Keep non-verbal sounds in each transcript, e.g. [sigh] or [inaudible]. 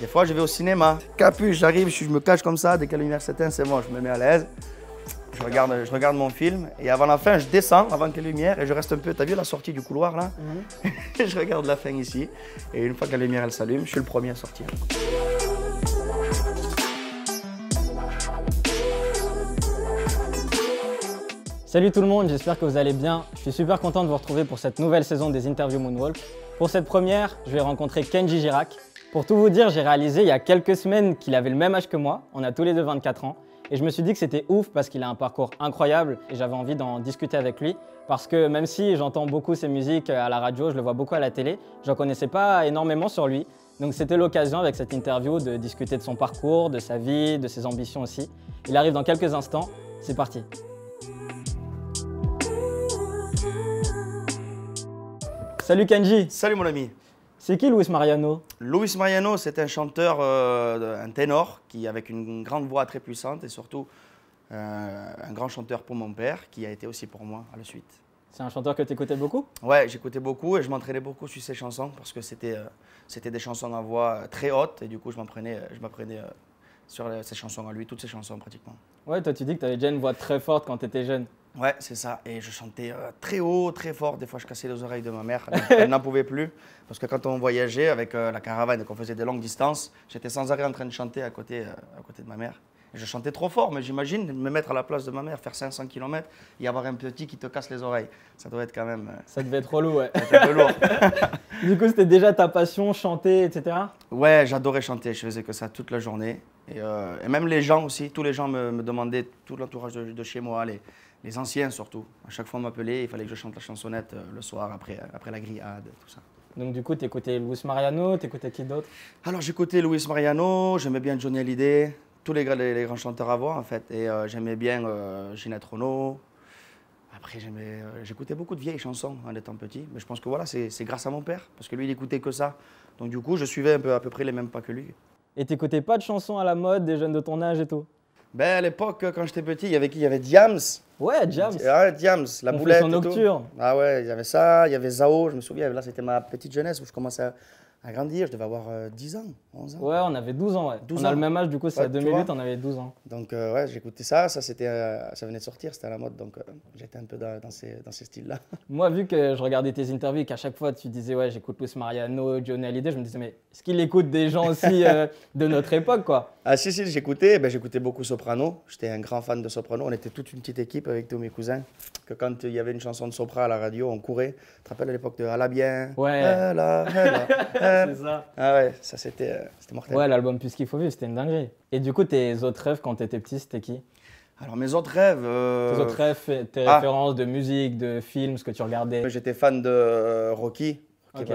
Des fois, je vais au cinéma. Capuche, j'arrive, je me cache comme ça. Dès que la lumière s'éteint, c'est bon, je me mets à l'aise. Je regarde, je regarde mon film et avant la fin, je descends avant que la lumière et je reste un peu. T'as vu la sortie du couloir là mhm. [laughs] Je regarde la fin ici et une fois que la lumière elle s'allume, je suis le premier à sortir. Salut tout le monde, j'espère que vous allez bien. Je suis super content de vous retrouver pour cette nouvelle saison des interviews Moonwalk. Pour cette première, je vais rencontrer Kenji Girac, pour tout vous dire, j'ai réalisé il y a quelques semaines qu'il avait le même âge que moi, on a tous les deux 24 ans, et je me suis dit que c'était ouf parce qu'il a un parcours incroyable et j'avais envie d'en discuter avec lui. Parce que même si j'entends beaucoup ses musiques à la radio, je le vois beaucoup à la télé, je ne connaissais pas énormément sur lui. Donc c'était l'occasion avec cette interview de discuter de son parcours, de sa vie, de ses ambitions aussi. Il arrive dans quelques instants, c'est parti. Salut Kenji Salut mon ami c'est qui Luis Mariano Luis Mariano, c'est un chanteur, euh, un ténor, qui avec une grande voix très puissante et surtout euh, un grand chanteur pour mon père, qui a été aussi pour moi à la suite. C'est un chanteur que tu écoutais beaucoup Ouais, j'écoutais beaucoup et je m'entraînais beaucoup sur ses chansons parce que c'était euh, des chansons à voix très haute et du coup je m'apprenais sur ses chansons à lui, toutes ses chansons pratiquement. Ouais, toi tu dis que tu avais déjà une voix très forte quand tu étais jeune. Ouais, c'est ça. Et je chantais euh, très haut, très fort. Des fois, je cassais les oreilles de ma mère. Elle n'en pouvait plus. Parce que quand on voyageait avec euh, la caravane et qu'on faisait de longues distances, j'étais sans arrêt en train de chanter à côté, euh, à côté de ma mère. Je chantais trop fort, mais j'imagine me mettre à la place de ma mère, faire 500 km et avoir un petit qui te casse les oreilles. Ça doit être quand même. Euh, ça devait être relou, ouais. un peu lourd. [laughs] du coup, c'était déjà ta passion, chanter, etc. Ouais, j'adorais chanter. Je faisais que ça toute la journée. Et, euh, même les gens aussi, tous les gens me, demandaient, tout l'entourage de, chez moi, les, anciens surtout. À chaque fois, on m'appelait, il fallait que je chante la chansonnette euh, le soir après, après la grillade, tout ça. Donc du coup, t'écoutais Luis Mariano, t'écoutais qui d'autre Alors j'écoutais Luis Mariano, j'aimais bien Johnny Hallyday, tous les, grands chanteurs à voir en fait. Et euh, j'aimais bien euh, Ginette Renault. Après, euh, j'écoutais beaucoup de vieilles chansons en étant petit. Mais je pense que voilà, c'est grâce à mon père, parce que lui, il écoutait que ça. Donc du coup, je suivais un peu, à peu près les mêmes pas que lui. Et t'écoutais pas de chansons à la mode des jeunes de ton âge et tout Ben à l'époque, quand j'étais petit, il y avait qui Il y avait Diams. Ouais, Diams. Ah, Diams, la boulette. nocturne. Tout. Ah ouais, il y avait ça, il y avait Zao, je me souviens, là c'était ma petite jeunesse où je commençais à à grandir. Je devais avoir 10 euh, ans, 11 ans. Ouais, on avait 12 ans. Ouais. on a le même âge, du coup, c'est à 2008, on avait 12 ans. Donc, euh, ouais, j'écoutais ça. Ça, c'était, euh, ça venait de sortir, c'était à la mode. Donc, j'étais un peu dans, dans ces, dans ces styles-là. [laughs] Moi, vu que je regardais tes interviews et qu'à chaque fois, tu disais, ouais, j'écoute plus Mariano, Johnny Hallyday, je me disais, mais est-ce qu'il écoute des gens aussi [laughs] de notre époque, quoi Ah, si, si, j'écoutais. Eh ben, j'écoutais beaucoup Soprano. J'étais un grand fan de Soprano. On était toute une petite équipe avec tous mes cousins. Que quand il y avait une chanson de Soprano à la radio, on courait. Tu te rappelles à l'époque de bien Ouais ça. Ah ouais, ça c'était euh, mortel. Ouais, l'album Puisqu'il faut vivre, c'était une dinguerie. Et du coup, tes autres rêves quand t'étais petit, c'était qui alors mes autres rêves. Euh, tes autres rêves, tes ah. références de musique, de films, ce que tu regardais. J'étais fan de euh, Rocky, Rocky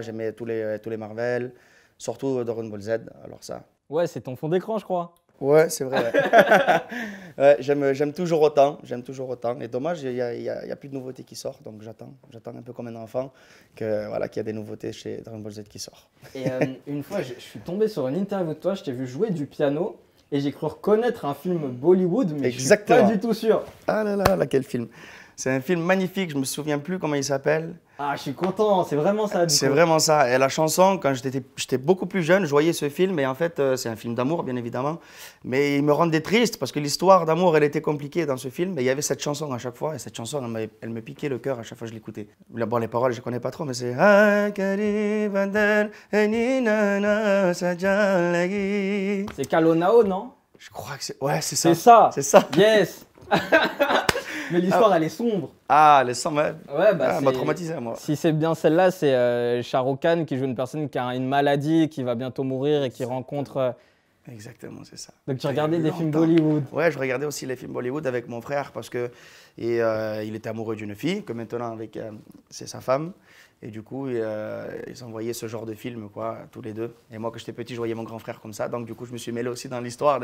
j'aimais tous les tous les Marvel, surtout Dragon Ball Z. Alors ça. Ouais, c'est ton fond d'écran, je crois. Ouais, c'est vrai. Ouais. [laughs] j'aime toujours autant. J'aime toujours autant. Et dommage, il n'y a, a, plus de nouveautés qui sortent. Donc j'attends. J'attends un peu comme un enfant que voilà qu'il y a des nouveautés chez Dragon Ball Z qui sortent. Et euh, [laughs] une fois, je, suis tombé sur une interview de toi. Je t'ai vu jouer du piano. Et j'ai cru reconnaître un film Bollywood, mais Exactement. je suis pas du tout sûr. Ah là là, là quel film c'est un film magnifique, je me souviens plus comment il s'appelle. Ah, je suis content, c'est vraiment ça. C'est vraiment ça. Et la chanson, quand j'étais beaucoup plus jeune, je voyais ce film et en fait, euh, c'est un film d'amour, bien évidemment. Mais il me rendait triste parce que l'histoire d'amour, elle était compliquée dans ce film. Et il y avait cette chanson à chaque fois et cette chanson, elle, me piquait le cœur à chaque fois que je l'écoutais. D'abord les paroles, je connais pas trop, mais c'est. C'est Kalonao, non Je crois que c'est. Ouais, c'est ça. C'est ça. C'est ça. Yes. [laughs] Mais l'histoire, elle est sombre. Ah, elle est sombre, ouais. bah, ah, elle m'a traumatisé, moi. Si c'est bien celle-là, c'est euh, Khan qui joue une personne qui a une maladie, qui va bientôt mourir et qui rencontre. Euh, Exactement, c'est ça. Donc tu regardais des films Bollywood Ouais, je regardais aussi les films Bollywood avec mon frère parce que et, euh, il était amoureux d'une fille que maintenant avec euh, c'est sa femme. Et du coup, euh, ils ils envoyaient ce genre de film, quoi, tous les deux. Et moi, quand j'étais petit, je voyais mon grand frère comme ça. Donc, du coup, je me suis mêlé aussi dans l'histoire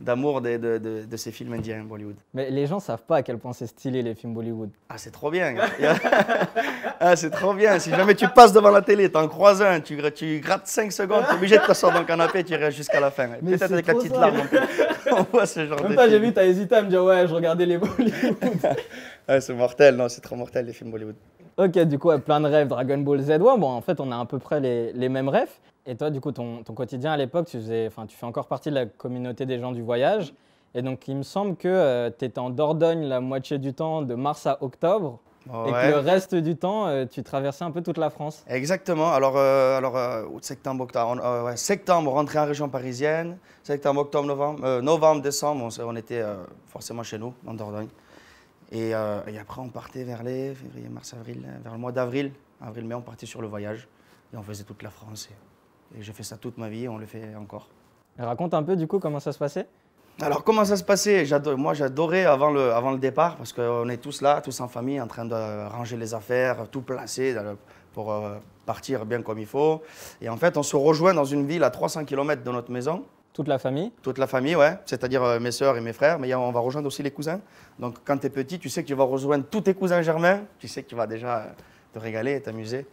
d'amour de, de, ces films indiens, Bollywood. Mais les gens savent pas à quel point c'est stylé, les films Bollywood. Ah, c'est trop bien. [laughs] ah, c'est trop bien. Si jamais tu passes devant la télé, en croises un, tu, grattes 5 secondes, tu es obligé de t'asseoir dans le canapé, tu restes jusqu'à la fin. Peut-être avec la petite larme. [laughs] On voit ce genre Même toi, j'ai vu, t'as hésité à me dire, ouais, je regardais les Bollywood. [laughs] ah, c'est mortel, non, c'est trop mortel, les films Bollywood. Ok, du coup, plein de rêves, Dragon Ball Z. 1 bon, en fait, on a à peu près les, les mêmes rêves. Et toi, du coup, ton, ton quotidien à l'époque, tu, faisais, tu fais encore partie de la communauté des gens du voyage. Et donc, il me semble que euh, tu étais en Dordogne la moitié du temps, de mars à octobre. et que le reste du temps, euh, tu traversais un peu toute la France. Exactement. Alors, euh, alors septembre, octobre, ouais, septembre, rentré en région parisienne. Septembre, octobre, novembre, novembre décembre, on était forcément chez nous, en Dordogne. Euh, et, après, on partait vers les février, mars, avril, euh, vers le mois d'avril, avril-mai, on partait sur le voyage et on faisait toute la France. Et, j'ai fait ça toute ma vie et on le fait encore. raconte un peu du coup comment ça se passait alors, comment ça se passait Moi, j'adorais avant le, avant le départ parce qu'on est tous là, tous en famille, en train de ranger les affaires, tout placer euh, pour partir bien comme il faut. Et en fait, on se rejoint dans une ville à 300 km de notre maison. Toute la famille Toute la famille, ouais. C'est-à-dire euh, mes sœurs et mes frères, mais on va rejoindre aussi les cousins. Donc quand tu es petit, tu sais que tu vas rejoindre tous tes cousins germains, tu sais que tu vas déjà euh, te régaler et t'amuser.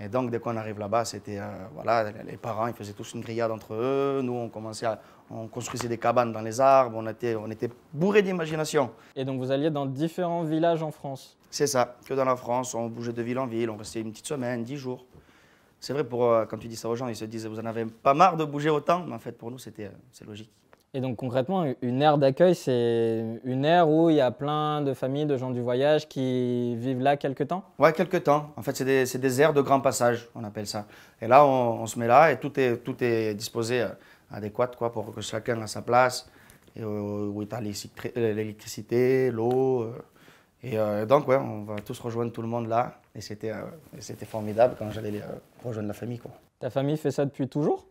Et donc dès qu'on arrive là-bas, c'était euh, voilà, les parents, ils faisaient tous une grillade entre eux. Nous, on commençait à, on construisait des cabanes dans les arbres. On était, on était bourrés d'imagination. Et donc vous alliez dans différents villages en France C'est ça, que dans la France, on bougeait de ville en ville, on restait une petite semaine, dix jours c'est vrai, pour, euh, quand tu dis ça aux gens, ils se disent, vous en avez pas marre de bouger autant, mais en fait, pour nous, c'était, euh, c'est logique. Et donc concrètement, une aire d'accueil, c'est une aire où il y a plein de familles, de gens du voyage qui vivent là quelques temps Ouais, quelques temps. En fait, c'est des, des, aires de grand passage, on appelle ça. Et là, on, se met là et tout est, tout est disposé euh, adéquat quoi, pour que chacun a sa place, et, où y a l'électricité, l'eau. Et donc, ouais, on va tous rejoindre tout le monde là. Euh, et c'était formidable quand j'allais euh, rejoindre la famille. Ta famille fait ça depuis toujours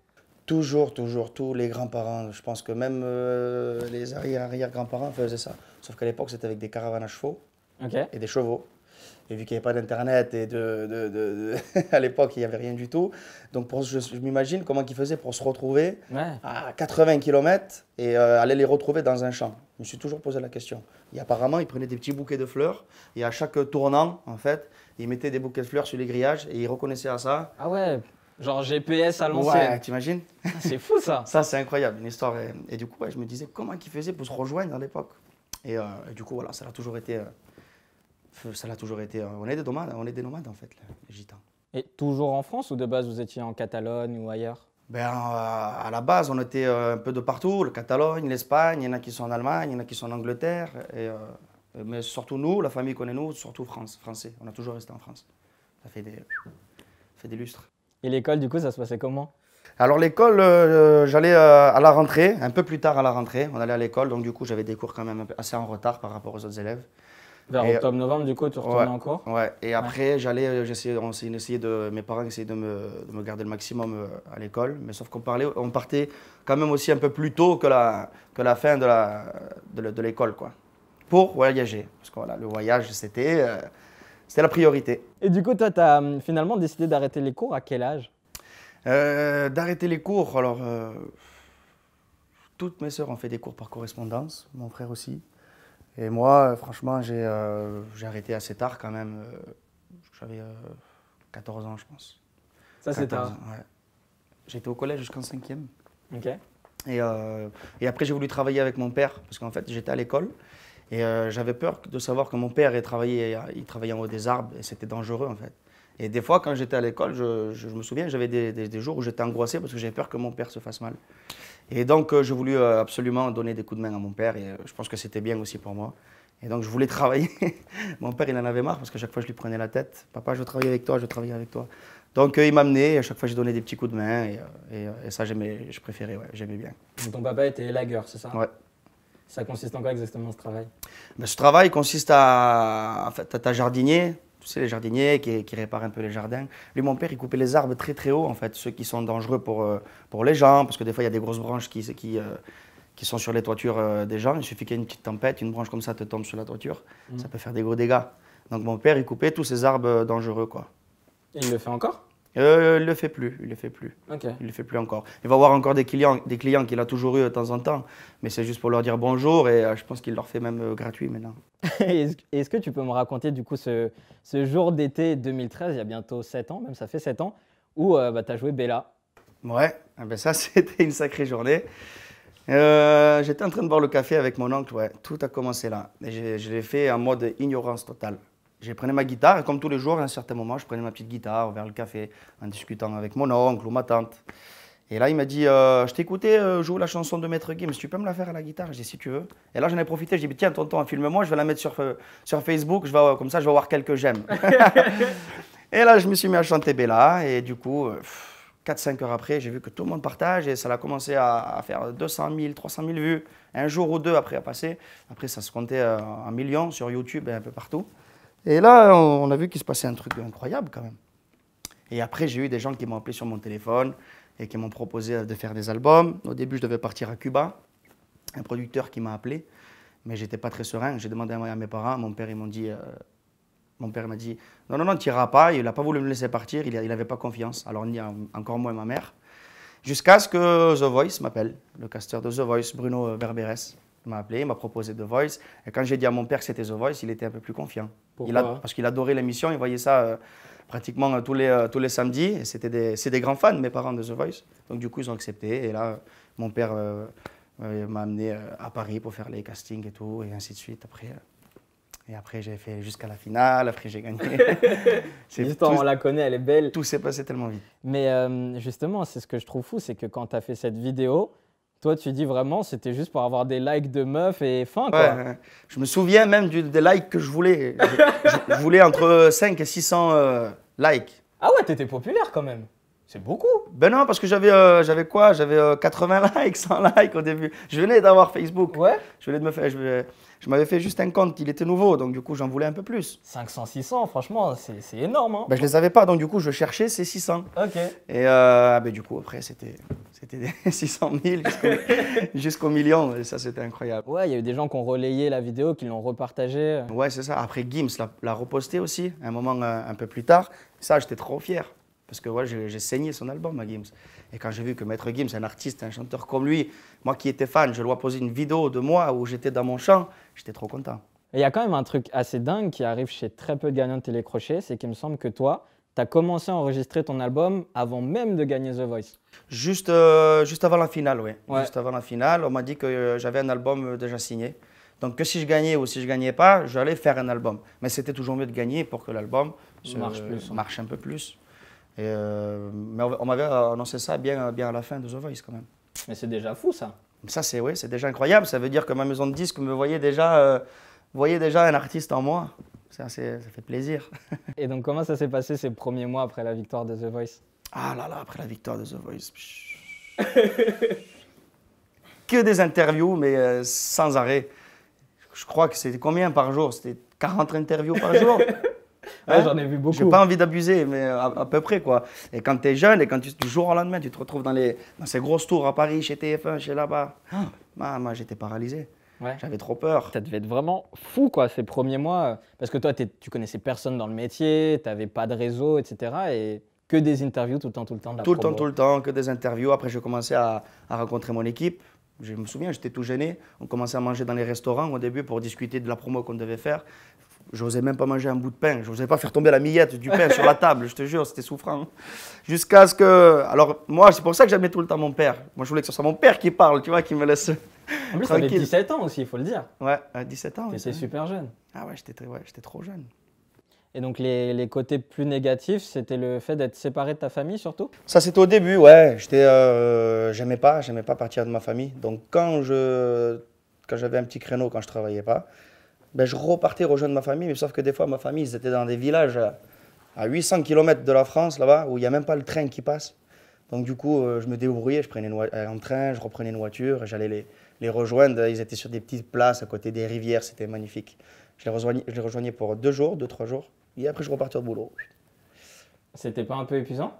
Toujours, toujours, tous les grands-parents. Je pense que même euh, les arrière-arrière-grands-parents faisaient ça. Sauf qu'à l'époque, c'était avec des caravanes à chevaux et des chevaux. Et vu qu'il n'y avait pas d'Internet et de, de, de, [laughs] à l'époque, il n'y avait rien du tout. Donc je, m'imagine comment ils faisaient pour se retrouver à 80 km et euh, aller les retrouver dans un champ. Je me suis toujours posé la question. Et apparemment, ils prenaient des petits bouquets de fleurs et à chaque tournant, en fait, ils mettaient des bouquets de fleurs sur les grillages et ils reconnaissaient à ça. Ah ouais Genre GPS à l'ancienne. Ouais, t'imagines ah, C'est fou ça. [laughs] ça, c'est incroyable, une histoire. Et, du coup, je me disais comment ils faisaient pour se rejoindre à l'époque. Euh, et, du coup, voilà, ça a toujours été euh, ça l'a toujours été. Hein. On est des nomades, on est des nomades en fait, les gitans. Et toujours en France ou de base vous étiez en Catalogne ou ailleurs ben, euh, à la base, on était euh, un peu de partout, le Catalogne, l'Espagne, il y en a qui sont en Allemagne, il y en a qui sont en Angleterre. Et, euh, mais surtout nous, la famille qu'on est nous, surtout France, français. On a toujours resté en France. Ça fait des, fait des lustres. Et l'école, du coup, ça se passait comment alors l'école, j'allais à la rentrée, un peu plus tard à la rentrée, on allait à l'école, donc du coup j'avais des cours quand même assez en retard par rapport aux autres élèves. Vers octobre-novembre, du coup, tu retournais encore en Ouais, et après, j'allais, euh, j'essayais, on de, mes parents essayaient de me, de me garder le maximum euh, à l'école, mais sauf qu'on parlait, on partait quand même aussi un peu plus tôt que la, que la fin de, la, de, l'école, quoi, pour voyager. Parce que voilà, le voyage, c'était, euh, la priorité. Et du coup, toi, tu as finalement décidé d'arrêter les cours à quel âge D'arrêter les cours, alors. toutes mes sœurs ont fait des cours par correspondance, mon frère aussi. Et moi, euh, franchement, euh, j'ai arrêté assez tard quand même. Euh, j'avais 14 ans, je pense. Ça, c'est tard J'étais au collège jusqu'en 5e. OK. Et, après, j'ai voulu travailler avec mon père, parce qu'en fait, j'étais à l'école. Et j'avais peur de savoir que mon père il travaillait, il travaillait en haut des arbres, et c'était dangereux, en fait. Et des fois, quand j'étais à l'école, je, me souviens, j'avais des, des, jours où j'étais angoissé parce que j'avais peur que mon père se fasse mal. Et donc, euh, je voulais euh, absolument donner des coups de main à mon père et euh, je pense que c'était bien aussi pour moi. Et donc, je voulais [laughs] travailler. mon père, il en avait marre parce qu'à chaque fois, je lui prenais la tête. Papa, je veux travailler avec toi, je veux travailler avec toi. Donc, il m'amenait et à chaque fois, j'ai donné des petits coups de main et, ça, j'aimais, je préférais, j'aimais bien. Ton papa était lagueur, c'est ça Ouais. Ça consiste en quoi exactement ce travail ben, Ce travail consiste à. En fait, tu jardinier, tu sais, les jardiniers qui, réparent un peu les jardins. Lui, mon père, il coupait les arbres très très haut, en fait, ceux qui sont dangereux pour, euh, les gens, parce que des fois, il y a des grosses branches qui, euh, sont sur les toitures euh, des gens. Il suffit qu'il y ait une petite tempête, une branche comme ça te tombe sur la toiture, mm. ça peut faire des gros dégâts. Donc mon père, il coupait tous ces arbres dangereux, quoi. Et il le fait encore il euh, il le fait plus, il le fait plus. Il le fait plus encore. Il va avoir encore des clients, des clients qu'il a toujours eu de temps en temps, mais c'est juste pour leur dire bonjour et euh, je pense qu'il leur fait même euh, gratuit maintenant. [laughs] Est-ce que tu peux me raconter du coup ce, jour d'été 2013, il y a bientôt 7 ans, même ça fait 7 ans, où bah, tu as joué Bella Ouais, ah ben ça [laughs] c'était une sacrée journée. J'étais en train de boire le café avec mon oncle, ouais. tout a commencé là. Et je l'ai fait en mode ignorance totale j'ai prenais ma guitare et comme tous les jours, à un certain moment, je prenais ma petite guitare vers le café en discutant avec mon oncle ou ma tante. Et là, il m'a dit euh, Je t'écoutais euh, jouer la chanson de Maître si tu peux me la faire à la guitare J'ai dit Si tu veux. Et là, j'en ai profité, j'ai dit Tiens, tonton, filme-moi, je vais la mettre sur, euh, sur Facebook, je vais, comme ça, je vais avoir quelques j'aime. [laughs] et là, je me suis mis à chanter Bella, et du coup, 4-5 euh, heures après, j'ai vu que tout le monde partage, et ça a commencé à, à, faire 200 000, 300 000 vues, un jour ou deux après à passer. Après, ça se comptait en million sur YouTube et un peu partout. Et là, on a vu qu'il se passait un truc incroyable quand même. Et après, j'ai eu des gens qui m'ont appelé sur mon téléphone et qui m'ont proposé de faire des albums. Au début, je devais partir à Cuba. Un producteur qui m'a appelé, mais j'étais pas très serein. J'ai demandé à mes parents. Mon père, ils m'ont dit, euh, mon père m'a dit, non, non, non, tu n'iras pas. Il n'a pas voulu me laisser partir. Il n'avait pas confiance. Alors, encore moins ma mère. Jusqu'à ce que The Voice m'appelle, le casteur de The Voice, Bruno euh, Berberes m'a appelé, m'a proposé The Voice. Et quand j'ai dit à mon père que c'était The Voice, il était un peu plus confiant. il Parce qu'il adorait l'émission, il voyait ça euh, pratiquement euh, tous les, euh, tous les samedis. c'était des, c'est des grands fans, mes parents, de The Voice. Donc du coup, ils ont accepté. Et là, mon père m'a amené à Paris pour faire les castings et tout, et ainsi de suite. Après, et après, j'ai fait jusqu'à la finale, après j'ai gagné. L'histoire, [laughs] on la connaît, elle est belle. Tout s'est passé tellement vite. Mais justement, c'est ce que je trouve fou, c'est que quand tu as fait cette vidéo, toi, tu dis vraiment, c'était juste pour avoir des likes de meufs et fin, quoi. Ouais, je me souviens même des likes que je voulais. je, voulais entre 5 et 600 euh, likes. Ah ouais, t'étais populaire quand même. C'est beaucoup. Ben non, parce que j'avais euh, quoi J'avais 80 euh, [laughs] likes, 100 likes au début. Je venais d'avoir Facebook. Ouais. Je voulais de me faire. Je, je m'avais fait juste un compte, il était nouveau, donc du coup j'en voulais un peu plus. 500, 600, franchement, c'est énorme. Hein. Ben, je les avais pas, donc du coup je cherchais ces 600. Ok. Et euh, ah ben, du coup après c'était c'était 600 000 [laughs] [laughs] jusqu'au million, et ça c'était incroyable. Ouais, il y a eu des gens qui ont relayé la vidéo, qui l'ont repartagée. Ouais, c'est ça. Après Gims l'a reposté aussi, un moment euh, un peu plus tard. Ça j'étais trop fier parce que j'ai saigné son album à Gims. Et quand j'ai vu que Maître Gims, un artiste, un chanteur comme lui, moi qui étais fan, je lui poser posé une vidéo de moi où j'étais dans mon champ, j'étais trop content. Il y a quand même un truc assez dingue qui arrive chez très peu de gagnants de télécrochet, c'est qu'il me semble que toi, tu as commencé à enregistrer ton album avant même de gagner The Voice. Juste, euh, juste avant la finale, oui. Juste avant la finale, on m'a dit que euh, j'avais un album euh, déjà signé. Donc que si je gagnais ou si je gagnais pas, j'allais faire un album. Mais c'était toujours mieux de gagner pour que l'album hein. marche, un peu plus. mais on, on m'avait annoncé ça bien, bien à la fin de The Voice quand même. Mais c'est déjà fou ça. Ça, c'est oui, c'est déjà incroyable. Ça veut dire que ma maison de disques me voyait déjà, euh, voyait déjà un artiste en moi. Ça, fait plaisir. [laughs] Et donc, comment ça s'est passé ces premiers mois après la victoire de The Voice Ah là là, après la victoire de The Voice. que des interviews, mais euh, sans arrêt. Je crois que c'était combien par jour C'était 40 interviews par jour [laughs] J'en ai vu beaucoup. J'ai pas envie d'abuser, mais à, peu près, quoi. Et quand tu es jeune et quand tu, du jour au lendemain, tu te retrouves dans, les, dans ces grosses tours à Paris, chez TF1, chez là-bas. Ah, moi, j'étais paralysé. Ouais. J'avais trop peur. Ça devait être vraiment fou, quoi, ces premiers mois. Parce que toi, tu connaissais personne dans le métier, tu pas de réseau, etc. Et que des interviews tout le temps, tout le temps. De tout le temps, tout le temps, que des interviews. Après, j'ai commencé à, à rencontrer mon équipe. Je me souviens, j'étais tout gêné. On commençait à manger dans les restaurants au début pour discuter de la promo qu'on devait faire. Je n'osais même pas manger un bout de pain. Je n'osais pas faire tomber la millette du pain sur la table. Je te jure, c'était souffrant. Jusqu'à ce que. Alors, moi, c'est pour ça que j'aimais tout le temps mon père. Moi, je voulais que ce soit mon père qui parle, tu vois, qui me laisse. En plus, t'avais 17 ans aussi, il faut le dire. Ouais, à 17 ans. c'est super jeune. Ah ouais, j'étais trop jeune. Et donc les, côtés plus négatifs, c'était le fait d'être séparé de ta famille surtout Ça c'était au début, ouais. J'étais, euh, j'aimais pas, j'aimais pas partir de ma famille. Donc quand je, quand j'avais un petit créneau, quand je travaillais pas, ben, je repartais rejoindre ma famille, mais sauf que des fois, ma famille, ils étaient dans des villages à 800 km de la France, là-bas, où il n'y a même pas le train qui passe. Donc du coup, euh, je me débrouillais, je prenais un train, je reprenais une voiture, j'allais les, les, rejoindre. Ils étaient sur des petites places à côté des rivières, c'était magnifique. Je les, rejoignais, je les, pour deux jours, deux, trois jours, et après je repartais au boulot. C'était pas un peu épuisant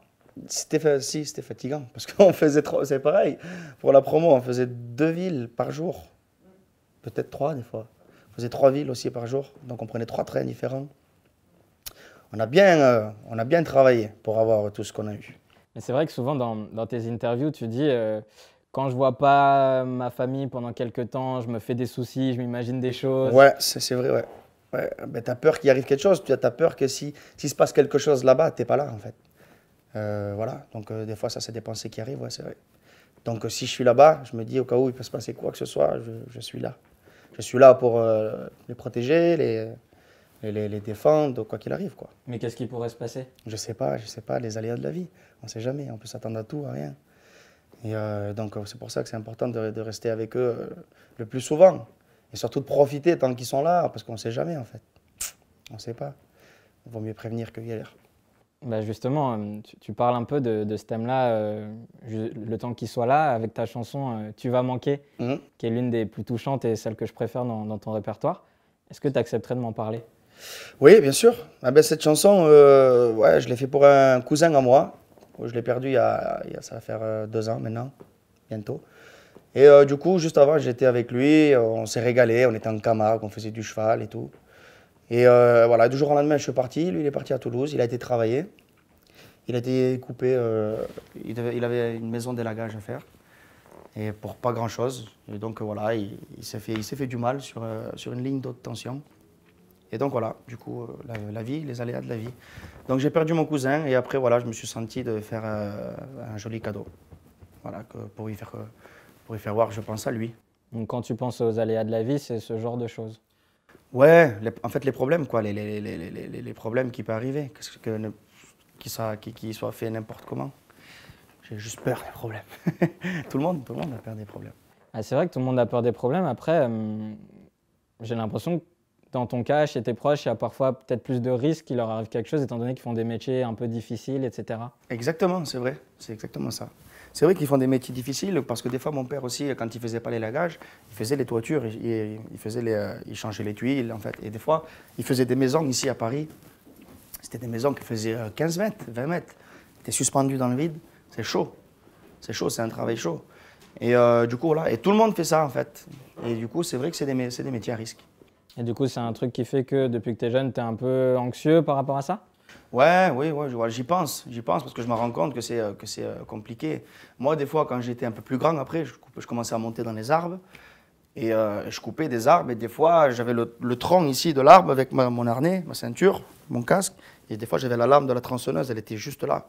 c'était, Si, c'était fatigant, parce qu'on [laughs] faisait trois, c'est pareil, pour la promo, on faisait deux villes par jour, peut-être trois des fois. On faisait trois villes aussi par jour, donc on prenait trois trains différents. On a bien, euh, on a bien travaillé pour avoir tout ce qu'on a eu. Mais c'est vrai que souvent dans, tes interviews, tu dis euh, quand je vois pas ma famille pendant quelque temps, je me fais des soucis, je m'imagine des choses. Ouais, c'est vrai, ouais. ouais. tu as peur qu'il arrive quelque chose, tu as peur que si s'il se passe quelque chose là-bas, tu n'es pas là en fait. Euh, voilà, donc des fois, ça, c'est des pensées qui arrivent, ouais, c'est vrai. Donc si je suis là-bas, je me dis au cas où il peut se passer quoi que ce soit, je suis là je suis là pour euh, les protéger, les, les, défendre, quoi qu'il arrive. Quoi. Mais qu'est-ce qui pourrait se passer Je ne sais pas, je sais pas, les aléas de la vie. On ne sait jamais, on peut s'attendre à tout, à rien. Et euh, donc euh, c'est pour ça que c'est important de, de, rester avec eux le plus souvent. Et surtout de profiter tant qu'ils sont là, parce qu'on ne sait jamais en fait. On ne sait pas. Il vaut mieux prévenir que guérir. Bah, justement, euh, tu, parles un peu de, de ce thème-là, euh, le temps qu'il soit là, avec ta chanson euh, Tu vas manquer, mm. qui est l'une des plus touchantes et celle que je préfère dans, ton répertoire. Est-ce que tu accepterais de m'en parler Oui, bien sûr. Ah ben, cette chanson, ouais, je l'ai fait pour un cousin à moi. Oh, je l'ai perdu il y, a, il a, ça va faire deux ans maintenant, bientôt. Et du coup, juste avant, j'étais avec lui, on s'est régalé, on était en Camargue, on faisait du cheval et tout. Et euh, voilà, du jour au lendemain, je suis parti. Lui, il est parti à Toulouse. Il a été travaillé. Il a été coupé. Euh, il, avait une maison d'élagage à faire. Et pour pas grand-chose. Et donc voilà, il, il s'est fait, du mal sur, euh, sur une ligne d'haute tension. Et donc voilà, du coup, la, vie, les aléas de la vie. Donc j'ai perdu mon cousin et après, voilà, je me suis senti de faire un joli cadeau. Voilà, pour, lui faire, pour lui faire voir, je pense à lui. Donc quand tu penses aux aléas de la vie, c'est ce genre de choses Ouais, en fait, les problèmes, quoi, les, problèmes qui peuvent arriver, qu'ils qui soient faits n'importe comment. J'ai juste peur des problèmes. [laughs] tout, le monde, tout le monde a peur des problèmes. Ah, c'est vrai que tout le monde a peur des problèmes. Après, euh, j'ai l'impression que dans ton cas, chez tes proches, il y a parfois peut-être plus de risques qu'il leur arrive quelque chose, étant donné qu'ils font des métiers un peu difficiles, etc. Exactement, c'est vrai. C'est exactement ça. C'est vrai qu'ils font des métiers difficiles parce que des fois, mon père aussi, quand il faisait pas les lagages, il faisait les toitures, il, faisait les, euh, il changeait les tuiles, en fait. Et des fois, il faisait des maisons ici à Paris. C'était des maisons qui faisaient 15 euh, mètres, 20 mètres. étaient suspendu dans le vide, c'est chaud. C'est chaud, c'est un travail chaud. Et euh, du coup, là, Et tout le monde fait ça, en fait. Et du coup, c'est vrai que c'est des, des métiers à risque. Et du coup, c'est un truc qui fait que depuis que tu es jeune, tu es un peu anxieux par rapport à ça Ouais, oui, ouais, j'y pense, j'y pense parce que je me rends compte que c'est euh, que c'est euh, compliqué. Moi, des fois, quand j'étais un peu plus grand, après, je, commençais à monter dans les arbres et euh, je coupais des arbres. Et des fois, j'avais le, tronc ici de l'arbre avec mon harnais, ma ceinture, mon casque. Et des fois, j'avais la lame de la tronçonneuse, elle était juste là.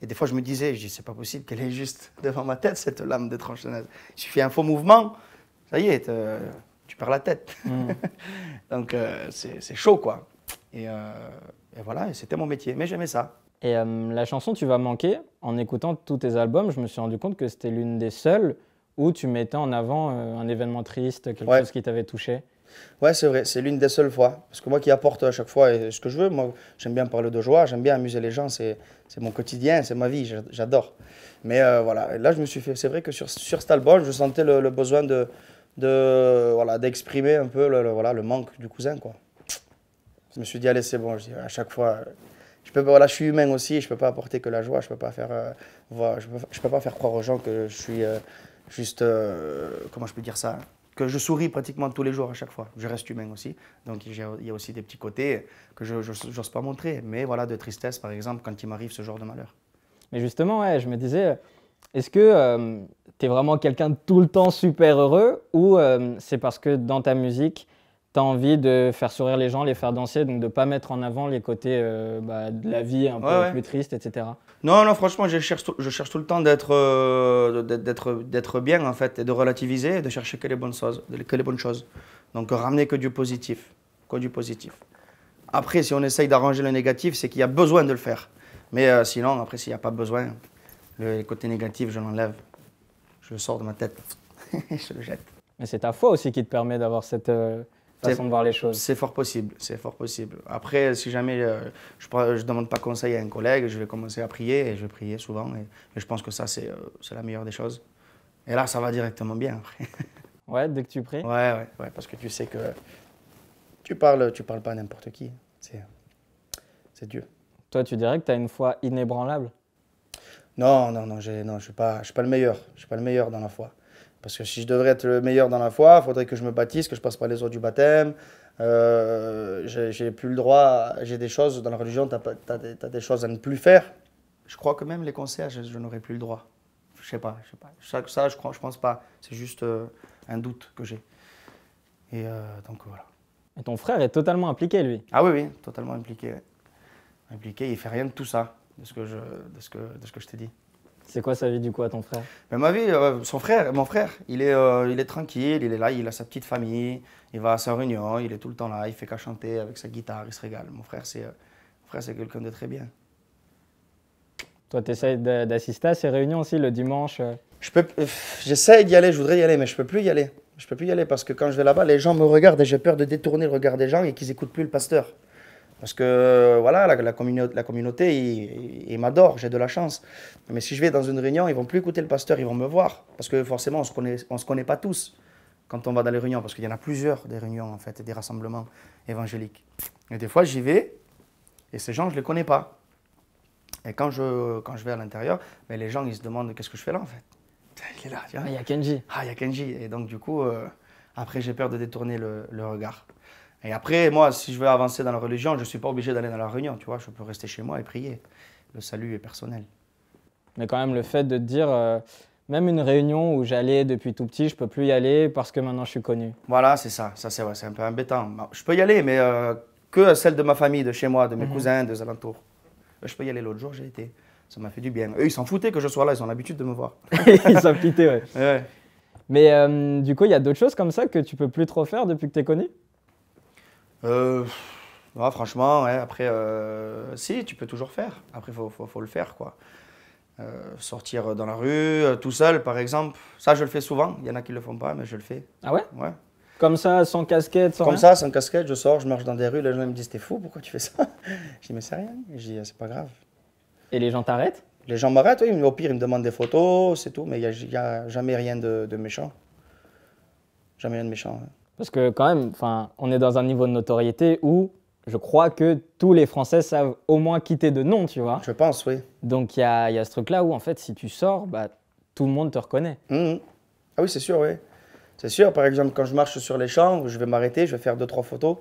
Et des fois, je me disais, je dis, c'est pas possible qu'elle est juste [laughs] devant ma tête cette lame de tronçonneuse. je fais un faux mouvement, ça y est, tu perds la tête. Mmh. [laughs] Donc, c'est chaud, quoi. Et et voilà, c'était mon métier, mais j'aimais ça. Et euh, la chanson Tu vas manquer, en écoutant tous tes albums, je me suis rendu compte que c'était l'une des seules où tu mettais en avant euh, un événement triste, quelque chose qui t'avait touché. Ouais, c'est vrai, c'est l'une des seules fois. Parce que moi qui apporte à chaque fois euh, ce que je veux, moi j'aime bien parler de joie, j'aime bien amuser les gens, c'est mon quotidien, c'est ma vie, j'adore. Mais voilà, là je me suis fait, c'est vrai que sur, sur cet album, je sentais le, besoin de, de voilà d'exprimer un peu le, le, voilà, le manque du cousin, quoi. Je me suis dit, allez, c'est bon, je dis, à chaque fois, je, peux, voilà, je suis humain aussi, je ne peux pas apporter que la joie, je ne peux, pas faire, euh, je peux, peux, pas faire croire aux gens que je suis euh, juste, euh, comment je peux dire ça, que je souris pratiquement tous les jours à chaque fois. Je reste humain aussi, donc il y a aussi des petits côtés que je n'ose pas montrer, mais voilà, de tristesse par exemple, quand il m'arrive ce genre de malheur. Mais justement, ouais, je me disais, est-ce que tu es vraiment quelqu'un de tout le temps super heureux ou c'est parce que dans ta musique, tu as envie de faire sourire les gens, les faire danser, donc de pas mettre en avant les côtés euh, bah, de la vie un peu plus tristes, etc. Non, non, franchement, je cherche, tout, je cherche tout le temps euh, d'être, d'être, d'être bien, en fait, et de relativiser, et de chercher que les bonnes choses. Que les bonnes choses. Donc, ramener que du positif. Que du positif. Après, si on essaye d'arranger le négatif, c'est qu'il y a besoin de le faire. Mais euh, sinon, après, s'il n'y a pas besoin, le côté négatif, je l'enlève. Je le sors de ma tête. [laughs] je le jette. Mais c'est ta foi aussi qui te permet d'avoir cette voir les choses. C'est fort possible, c'est fort possible. Après, si jamais euh, je ne demande pas conseil à un collègue, je vais commencer à prier et je vais prier souvent. Et, je pense que ça, euh, c'est la meilleure des choses. Et là, ça va directement bien après. [laughs] ouais, dès que tu pries ouais, ouais, ouais, parce que tu sais que tu parles, tu parles pas à n'importe qui. C'est Dieu. Toi, tu dirais que tu as une foi inébranlable Non, non, non, non je ne suis, pas, je suis pas le meilleur. Je suis pas le meilleur dans la foi. Parce que si je devrais être le meilleur dans la foi, il faudrait que je me baptise, que je passe par les eaux du baptême. Euh, j'ai plus le droit, j'ai des choses dans la religion, tu as, des choses à ne plus faire. Je crois que même les conseils, je, n'aurais plus le droit. Je sais pas, je sais pas. Ça, ça je ne je pense pas. C'est juste euh, un doute que j'ai. Et euh, donc voilà. Et ton frère est totalement impliqué, lui Ah oui, oui, totalement impliqué. Impliqué, il fait rien de tout ça, de ce que je, ce que, de ce que je t'ai dit. C'est quoi sa vie du coup à ton frère Mais Ma vie, euh, son frère, mon frère, il est, euh, il est tranquille, il est là, il a sa petite famille, il va à sa réunion, il est tout le temps là, il fait qu'à chanter avec sa guitare, il se régale. Mon frère, c'est euh, quelqu'un de très bien. Toi, tu essayes d'assister à ces réunions aussi le dimanche je peux, J'essaie d'y aller, je voudrais y aller, mais je peux plus y aller. Je peux plus y aller parce que quand je vais là-bas, les gens me regardent et j'ai peur de détourner le regard des gens et qu'ils écoutent plus le pasteur. Parce que voilà, la, la, la communauté, ils, m'adorent, j'ai de la chance. Mais si je vais dans une réunion, ils vont plus écouter le pasteur, ils vont me voir. Parce que forcément, on ne se, connaît, on se connaît pas tous quand on va dans les réunions, parce qu'il y en a plusieurs des réunions, en fait, et des rassemblements évangéliques. Et des fois, j'y vais, et ces gens, je ne les connais pas. Et quand je, quand je vais à l'intérieur, mais ben, les gens, ils se demandent qu'est-ce que je fais là, en fait. [laughs] Il est là, tu vois. Ah, il y a Kenji. Ah, il y a Kenji. Et donc, du coup, euh, après, j'ai peur de détourner le, le regard. Et après, moi, si je veux avancer dans la religion, je ne suis pas obligé d'aller dans la réunion, tu vois, je peux rester chez moi et prier. Le salut est personnel. Mais quand même, le fait de te dire, euh, même une réunion où j'allais depuis tout petit, je ne peux plus y aller parce que maintenant je suis connu. Voilà, c'est ça, ça c'est un peu embêtant. Je peux y aller, mais euh, que celle de ma famille, de chez moi, de mes mhm. cousins, des alentours. Euh, je peux y aller l'autre jour, j'ai été. Ça m'a fait du bien. Eux, ils s'en foutaient que je sois là, ils ont l'habitude de me voir. [laughs] ils s'en foutaient, ouais. Mais du coup, il y a d'autres choses comme ça que tu peux plus trop faire depuis que tu es connu euh, Franchement, après, euh, si, tu peux toujours faire. Après, il faut, le faire, quoi. Euh, sortir dans la rue, euh, tout seul, par exemple. Ça, je le fais souvent. Il y en a qui ne le font pas, mais je le fais. Ah ouais Ouais. Comme ça, sans casquette, sans Comme ça, sans casquette, je sors, je marche dans des rues, les gens me disent T'es fou, pourquoi tu fais ça Je dis Mais c'est rien. Je dis C'est pas grave. Et les gens t'arrêtent Les gens m'arrêtent, oui. Au pire, ils me demandent des photos, c'est tout, mais il n'y a, jamais rien de, méchant. Jamais rien de méchant. Parce que quand même, on est dans un niveau de notoriété où je crois que tous les Français savent au moins quitter de nom, tu vois. Je pense, oui. Donc il y a, ce truc-là où en fait, si tu sors, bah, tout le monde te reconnaît. Mmh, mmh. Ah oui, c'est sûr, oui. C'est sûr, par exemple, quand je marche sur les champs, je vais m'arrêter, je vais faire deux, trois photos.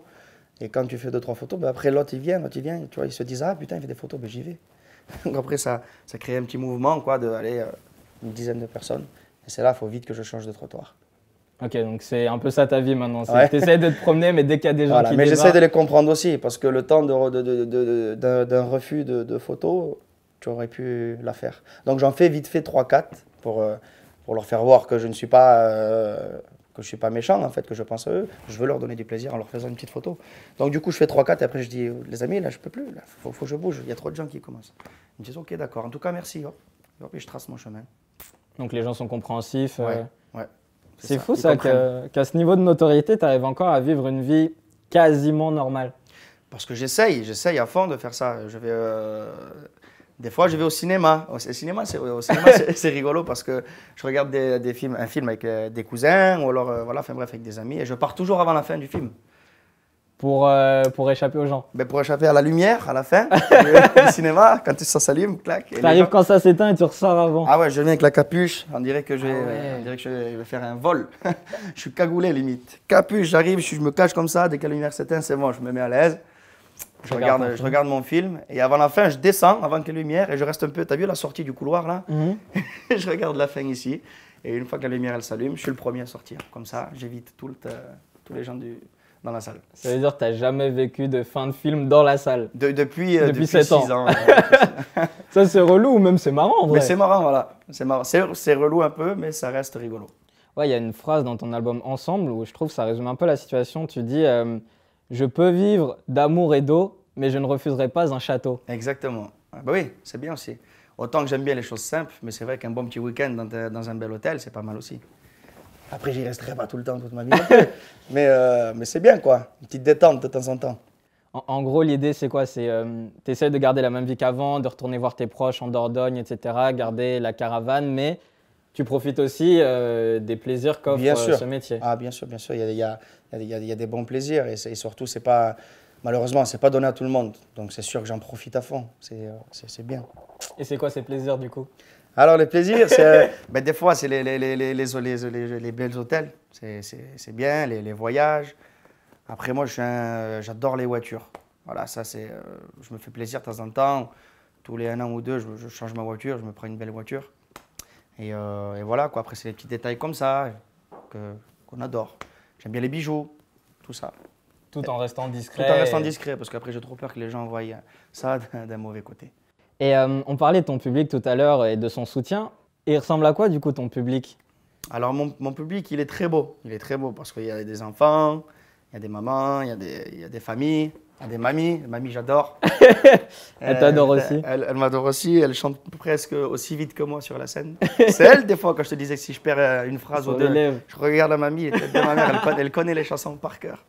Et quand tu fais deux, trois photos, bah, après l'autre, il vient, l'autre, il vient. Tu vois, ils se disent, ah putain, il fait des photos, ben, j'y vais. [laughs] Donc après, ça, ça crée un petit mouvement, quoi, de aller euh, une dizaine de personnes. Et c'est là, il faut vite que je change de trottoir. Ok, donc c'est un peu ça ta vie maintenant. Ouais. Tu de te promener, mais dès qu'il y a des gens voilà, qui Mais j'essaie de les comprendre aussi, parce que le temps d'un refus de, de photos, tu aurais pu la faire. Donc j'en fais vite fait 3-4 pour, euh, pour leur faire voir que je ne suis pas, euh, que je suis pas méchant, en fait, que je pense à eux. Je veux leur donner du plaisir en leur faisant une petite photo. Donc du coup, je fais 3-4 et après je dis, euh, les amis, là, je peux plus, il faut, que je bouge, il y a trop de gens qui commencent. Ils me disent, ok, d'accord, en tout cas, merci. Hop. Et je trace mon chemin. Donc les gens sont compréhensifs. ouais. C'est fou ça, qu'à ce niveau de notoriété, tu arrives encore à vivre une vie quasiment normale. Parce que j'essaye, j'essaye à fond de faire ça. Je vais, euh, Des fois, je vais au cinéma. Au cinéma, [laughs] c'est rigolo parce que je regarde films, un film avec euh, des cousins ou alors, euh, voilà, enfin bref, avec des amis et je pars toujours avant la fin du film pour, euh, pour échapper aux gens ben Pour échapper à la lumière à la fin [laughs] du cinéma, quand ça s'allume, clac. Tu arrives quand ça s'éteint et tu ressors avant. Ah ouais, je viens avec la capuche, on dirait que, je ah on dirait que je vais faire un vol. [laughs] je suis cagoulé limite. Capuche, j'arrive, je me cache comme ça, dès que la lumière s'éteint, c'est bon, je me mets à l'aise. Je regarde, je regarde mon film et avant la fin, je descends avant que la lumière... et je reste un peu. T'as vu la sortie du couloir là mhm. [laughs] Je regarde la fin ici et une fois que la lumière elle s'allume, je suis le premier à sortir. Comme ça, j'évite euh, tous les gens du, dans la salle. Ça veut dire que tu n'as jamais vécu de fin de film dans la salle euh, depuis, depuis, 7 ans. [laughs] ça, c'est relou, ou même c'est marrant en vrai. Mais c'est marrant, voilà. C'est C'est relou un peu, mais ça reste rigolo. Ouais, il y a une phrase dans ton album Ensemble où je trouve que ça résume un peu la situation. Tu dis euh, Je peux vivre d'amour et d'eau, mais je ne refuserai pas un château. Exactement. Ah, bah oui, c'est bien aussi. Autant que j'aime bien les choses simples, mais c'est vrai qu'un bon petit week-end dans un bel hôtel, c'est pas mal aussi. Après, j'y resterai pas tout le temps, toute ma vie. [laughs] mais euh, mais c'est bien, quoi. Une petite détente de temps en temps. En, gros, l'idée, c'est quoi C'est euh, de garder la même vie qu'avant, de retourner voir tes proches en Dordogne, etc., garder la caravane, mais tu profites aussi euh, des plaisirs qu'offre euh, ce métier. Ah, bien sûr, bien sûr. Il y a, y a, y a, des bons plaisirs et, surtout, c'est pas malheureusement, c'est pas donné à tout le monde. Donc c'est sûr que j'en profite à fond. C'est bien. Et c'est quoi ces plaisirs du coup alors, les plaisirs, c'est. Euh, [laughs] ben, des fois, c'est les, les, les, les, les belles hôtels. C'est bien, les, voyages. Après, moi, j'adore les voitures. Voilà, ça, c'est. Euh, je me fais plaisir de temps en temps. Tous les un an ou deux, je, je change ma voiture, je me prends une belle voiture. Et, euh, et voilà, quoi. Après, c'est les petits détails comme ça qu'on adore. J'aime bien les bijoux, tout ça. Tout en restant discret. Tout en restant discret, parce qu'après, j'ai trop peur que les gens voient ça d'un mauvais côté. Et euh, on parlait de ton public tout à l'heure et de son soutien. il ressemble à quoi du coup ton public Alors mon, mon, public, il est très beau. Il est très beau parce qu'il y a des enfants, il y a des mamans, il y a des, il y a des familles, il y a des mamies. Mamie, j'adore. [laughs] Euh, elle t'adore aussi. Elle, elle, m'adore aussi. Elle chante presque aussi vite que moi sur la scène. [laughs] C'est elle, des fois, quand je te disais que si je perds euh, une phrase ou deux, je regarde la mamie, ma elle connaît les chansons par cœur.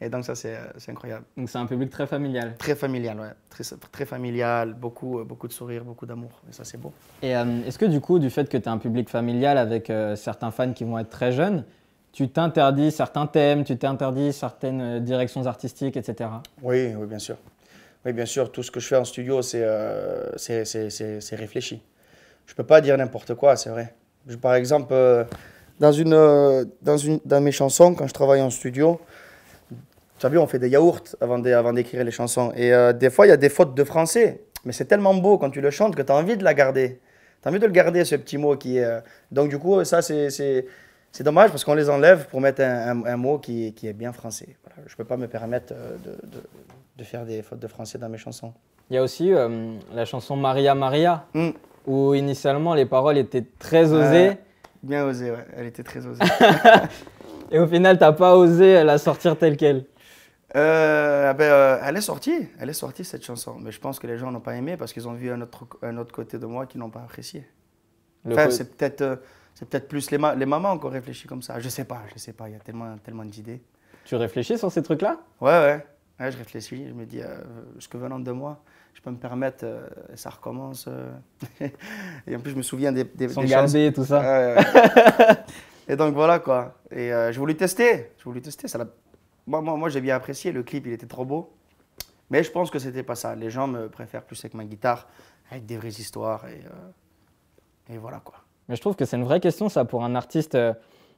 Et donc ça, euh, c'est incroyable. Donc c'est un public très familial. Très familial, ouais. Très, familial, beaucoup, euh, beaucoup de sourires, beaucoup d'amour. Et ça, c'est beau. Et euh, est-ce que du coup, du fait que tu as un public familial avec certains fans qui vont être très jeunes, tu t'interdis certains thèmes, tu t'interdis certaines directions artistiques, etc. Oui, oui, bien sûr. Oui, bien sûr, tout ce que je fais en studio, c'est réfléchi. Je ne peux pas dire n'importe quoi, c'est vrai. par exemple, dans, une, dans, une, dans mes chansons, quand je travaille en studio, tu as vu, on fait des yaourts avant d'écrire les chansons. Et euh, des fois, il y a des fautes de français. Mais c'est tellement beau quand tu le chantes que tu as envie de la garder. Tu as envie de le garder, ce petit mot qui est. Euh, donc, du coup, ça, c'est. C'est dommage parce qu'on les enlève pour mettre un, un, mot qui, qui, est bien français. Je ne peux pas me permettre euh, de, de, faire des fautes de français dans mes chansons. Il y a aussi la chanson Maria Maria, hmm. où initialement les paroles étaient très osées. bien osées, ouais. Elle était très osée. [laughs] Et au final, tu n'as pas osé la sortir telle qu'elle. Euh, ben, euh, elle est sortie, elle est sortie cette chanson. Mais je pense que les gens n'ont pas aimé parce qu'ils ont vu un autre, un autre côté de moi qu'ils n'ont pas apprécié. c'est peut-être euh, c'est peut-être plus les, les mamans qui ont réfléchi comme ça. Je sais pas, je sais pas. Il y a tellement tellement d'idées. Tu réfléchis sur ces trucs-là ouais, ouais, Je réfléchis. Je me dis ce que venant de moi, je peux me permettre. ça recommence. [laughs] et en plus, je me souviens des des, Sans des garder, tout ça. [laughs] et donc voilà quoi. Et je voulais tester. Je voulais tester. Ça moi, j'ai bien apprécié, le clip, il était trop beau. Mais je pense que c'était pas ça. Les gens me préfèrent plus avec ma guitare, avec des vraies histoires et, euh, voilà quoi. Mais je trouve que c'est une vraie question ça pour un artiste. Euh,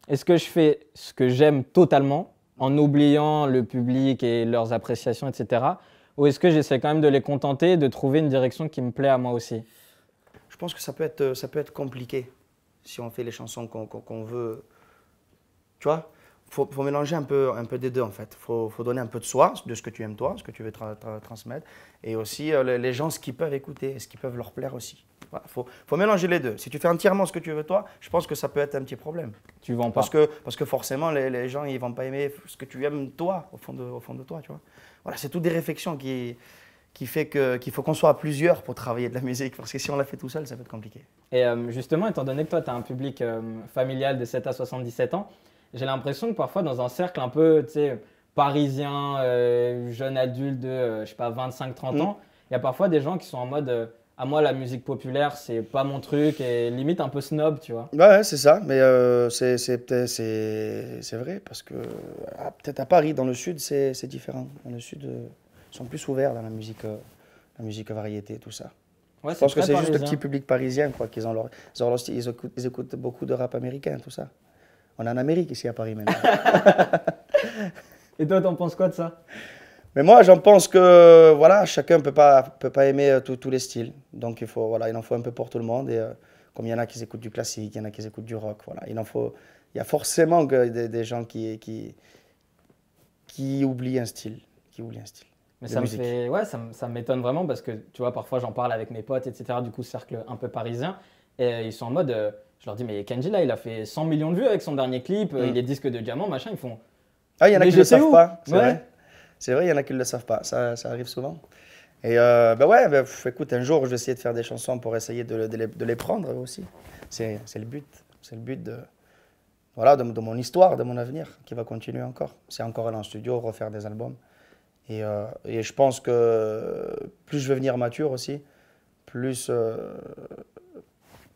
est-ce que je fais ce que j'aime totalement en oubliant le public et leurs appréciations, etc. Ou est-ce que j'essaie quand même de les contenter de trouver une direction qui me plaît à moi aussi Je pense que ça peut être, ça peut être compliqué si on fait les chansons qu'on veut. Tu vois faut, faut mélanger un peu, un peu des deux en fait. Il faut, donner un peu de soi, de ce que tu aimes toi, ce que tu veux transmettre, et aussi euh, les gens, ce qu'ils peuvent écouter ce qu'ils peuvent leur plaire aussi. Il faut, mélanger les deux. Si tu fais entièrement ce que tu veux toi, je pense que ça peut être un petit problème. Tu vends pas. Parce que, parce que forcément, les, gens, ils vont pas aimer ce que tu aimes toi, au fond de, au fond de toi, tu vois. Voilà, c'est toutes des réflexions qui, qui fait qu'il faut qu'on soit à plusieurs pour travailler de la musique, parce que si on la fait tout seul, ça peut être compliqué. Et euh, justement, étant donné que toi, tu as un public euh, familial de 7 à 77 ans, j'ai l'impression que parfois dans un cercle un peu, parisien, euh, jeune adulte de, euh, je sais pas, 25-30 mm. ans, il y a parfois des gens qui sont en mode, à euh, ah, moi la musique populaire, c'est pas mon truc, et limite un peu snob, tu vois. Ouais, c'est ça, mais c'est c'est vrai, parce que ah, peut-être à Paris, dans le sud, c'est différent. Dans le sud, ils sont plus ouverts dans la musique, la musique variété, tout ça. Ouais, je pense que c'est juste le petit public parisien, quoi, qu'ils ont écoutent, ils écoutent beaucoup de rap américain, tout ça. On est en Amérique ici à Paris même. [laughs] Et toi, t'en penses quoi de ça Mais moi, j'en pense que voilà, chacun ne peut pas, peut pas aimer euh, tous les styles. Donc il, faut, voilà, il en faut un peu pour tout le monde. Et, euh, comme il y en a qui écoutent du classique, il y en a qui écoutent du rock. Voilà. Il, en faut, il y a forcément des, gens qui, qui, qui oublient un style. Qui oublient un style. Mais ça me fait, ouais, ça, ça m'étonne vraiment parce que tu vois, parfois j'en parle avec mes potes, etc., du coup, cercle un peu parisien, et euh, ils sont en mode, je leur dis, mais Kenji, là, il a fait 100 millions de vues avec son dernier clip, euh, mm. il est disque de diamant, machin. Ils font. Ah, il y en a qui ne le savent pas. C'est vrai. C'est vrai, il y en a qui ne le savent pas. Ça, arrive souvent. Et ben ouais, bah, écoute, un jour, je vais essayer de faire des chansons pour essayer de, de, les, prendre aussi. C'est le but. C'est le but de, voilà, de, mon histoire, de mon avenir, qui va continuer encore. C'est encore aller en studio, refaire des albums. Et, euh, je pense que plus je vais venir mature aussi, plus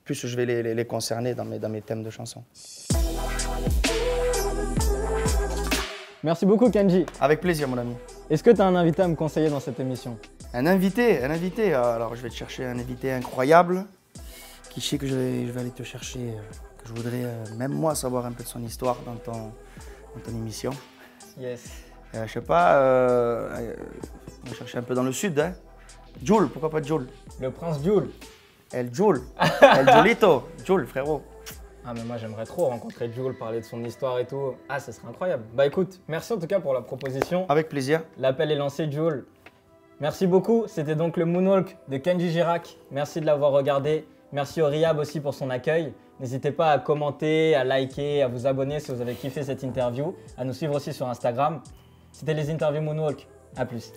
plus je vais les, les, concerner dans mes, dans mes thèmes de chansons. Merci beaucoup Kenji. Avec plaisir mon ami. Est-ce que tu as un invité à me conseiller dans cette émission Un invité, un invité. Euh, alors je vais te chercher un invité incroyable qui sait que je vais, aller te chercher. Euh, que je voudrais euh, même moi savoir un peu de son histoire dans ton, dans ton émission. Yes. je sais pas, on va chercher un peu dans le sud. Hein. pourquoi pas Djoul Le prince Joule. El Joule. El Julito. [laughs] Joule, frérot. Ah mais moi j'aimerais trop rencontrer Jul, parler de son histoire et tout. Ah ça serait incroyable. Bah écoute, merci en tout cas pour la proposition. Avec plaisir. L'appel est lancé Jul. Merci beaucoup, c'était donc le Moonwalk de Kenji Girac. Merci de l'avoir regardé. Merci au Riab aussi pour son accueil. N'hésitez pas à commenter, à liker, à vous abonner si vous avez kiffé cette interview, à nous suivre aussi sur Instagram. C'était les interviews Moonwalk. À plus.